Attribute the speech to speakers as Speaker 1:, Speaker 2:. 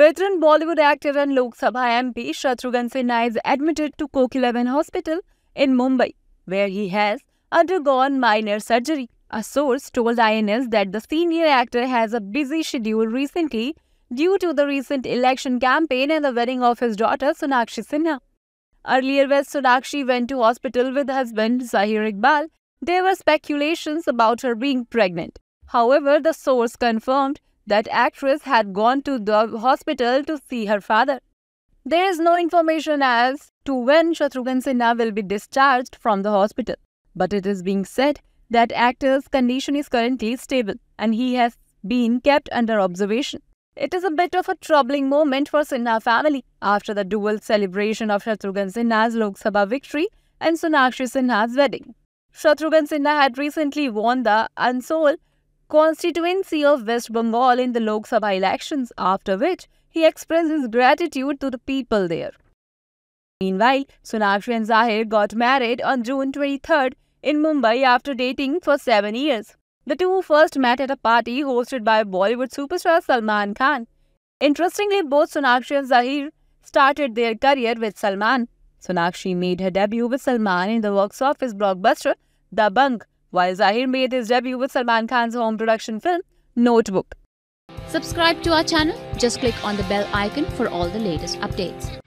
Speaker 1: Veteran Bollywood actor and Lok Sabha MP Shatrughan Sinha is admitted to Kokileben Hospital in Mumbai, where he has undergone minor surgery. A source told INS that the senior actor has a busy schedule recently due to the recent election campaign and the wedding of his daughter Sunakshi Sinha. Earlier, when Sunakshi went to hospital with husband Zahir Iqbal, there were speculations about her being pregnant. However, the source confirmed that actress had gone to the hospital to see her father. There is no information as to when Shatrughan Sinha will be discharged from the hospital, but it is being said that actor's condition is currently stable and he has been kept under observation. It is a bit of a troubling moment for Sinha family after the dual celebration of Shatrughan Sinha's Lok Sabha victory and Sunakshi Sinha's wedding. Shatrughan Sinha had recently won the Ansol constituency of West Bengal in the Lok Sabha elections, after which he expressed his gratitude to the people there. Meanwhile, Sonakshi and Zahir got married on June 23 in Mumbai after dating for seven years. The two first met at a party hosted by Bollywood superstar Salman Khan. Interestingly, both Sonakshi and Zahir started their career with Salman. Sonakshi made her debut with Salman in the works of his blockbuster, The Bank while Zahir made his debut with Salman Khan's home production film Notebook. Subscribe to our channel, just click on the bell icon for all the latest updates.